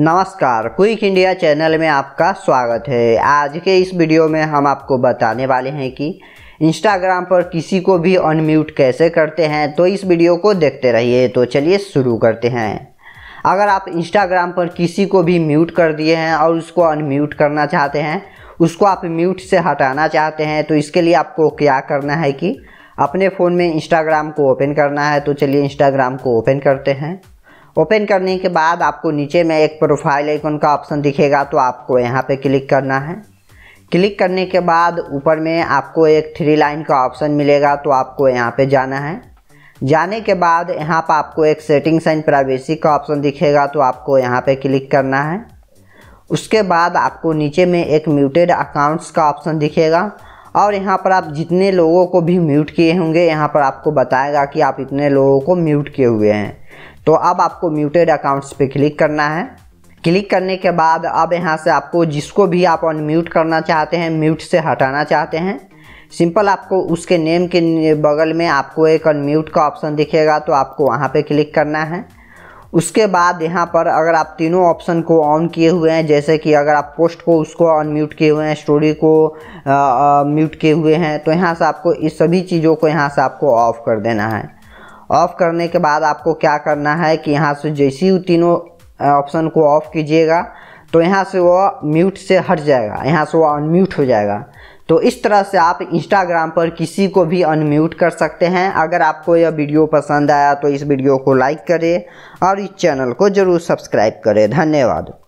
नमस्कार quick India channel में आपका स्वागत है आज के इस वीडियो में हम आपको बताने वाले हैं कि इंस्टाग्राम पर किसी को भी अनम्यूट कैसे करते हैं तो इस वीडियो को देखते रहिए तो चलिए शुरू करते हैं अगर आप इंस्टाग्राम पर किसी को भी म्यूट कर दिए हैं और उसको अनम्यूट करना चाहते हैं उसको आप म्यूट से हटाना चाहते हैं तो इसके लिए आपको क्या करना है कि अपने फ़ोन में इंस्टाग्राम को ओपन करना है तो चलिए इंस्टाग्राम को ओपन करते हैं ओपन करने के बाद आपको नीचे में एक प्रोफाइल आइकन का ऑप्शन दिखेगा तो आपको यहाँ पे क्लिक करना है क्लिक करने के बाद ऊपर में आपको एक थ्री लाइन का ऑप्शन मिलेगा तो आपको यहाँ पे जाना है जाने के बाद यहाँ पर आपको एक सेटिंग्स एंड प्राइवेसी का ऑप्शन दिखेगा तो आपको यहाँ पे क्लिक करना है उसके बाद आपको नीचे में एक म्यूटेड अकाउंट्स का ऑप्शन दिखेगा और यहाँ पर आप जितने लोगों को भी म्यूट किए होंगे यहाँ पर आपको बताएगा कि आप इतने लोगों को म्यूट किए हुए हैं तो अब आपको म्यूटेड अकाउंट्स पे क्लिक करना है क्लिक करने के बाद अब यहाँ से आपको जिसको भी आप अनम्यूट करना चाहते हैं म्यूट से हटाना चाहते हैं सिंपल आपको उसके नेम के बगल में आपको एक अनम्यूट का ऑप्शन दिखेगा तो आपको वहाँ पे क्लिक करना है उसके बाद यहाँ पर अगर आप तीनों ऑप्शन को ऑन किए हुए हैं जैसे कि अगर आप पोस्ट को उसको अनम्यूट किए हुए हैं स्टोरी को म्यूट किए हुए हैं तो यहाँ से आपको इस सभी चीज़ों को यहाँ से आपको ऑफ़ कर देना है ऑफ करने के बाद आपको क्या करना है कि यहाँ से जैसे ही तीनों ऑप्शन को ऑफ कीजिएगा तो यहाँ से वह म्यूट से हट जाएगा यहाँ से वो अनम्यूट हो जाएगा तो इस तरह से आप इंस्टाग्राम पर किसी को भी अनम्यूट कर सकते हैं अगर आपको यह वीडियो पसंद आया तो इस वीडियो को लाइक करें और इस चैनल को ज़रूर सब्सक्राइब करें धन्यवाद